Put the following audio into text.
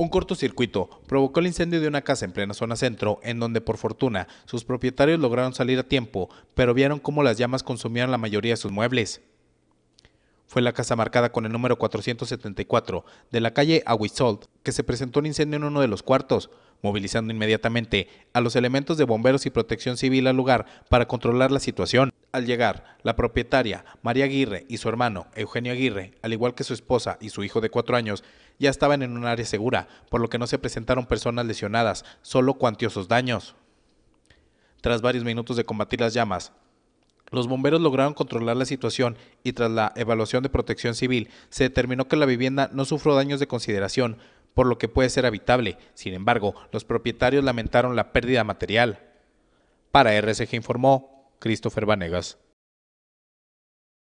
Un cortocircuito provocó el incendio de una casa en plena zona centro, en donde por fortuna sus propietarios lograron salir a tiempo, pero vieron cómo las llamas consumieron la mayoría de sus muebles. Fue la casa marcada con el número 474 de la calle Aguisolt que se presentó un incendio en uno de los cuartos, movilizando inmediatamente a los elementos de bomberos y protección civil al lugar para controlar la situación al llegar, la propietaria, María Aguirre, y su hermano, Eugenio Aguirre, al igual que su esposa y su hijo de cuatro años, ya estaban en un área segura, por lo que no se presentaron personas lesionadas, solo cuantiosos daños. Tras varios minutos de combatir las llamas, los bomberos lograron controlar la situación y tras la evaluación de protección civil se determinó que la vivienda no sufrió daños de consideración, por lo que puede ser habitable. Sin embargo, los propietarios lamentaron la pérdida material. Para RCG informó Christopher Vanegas.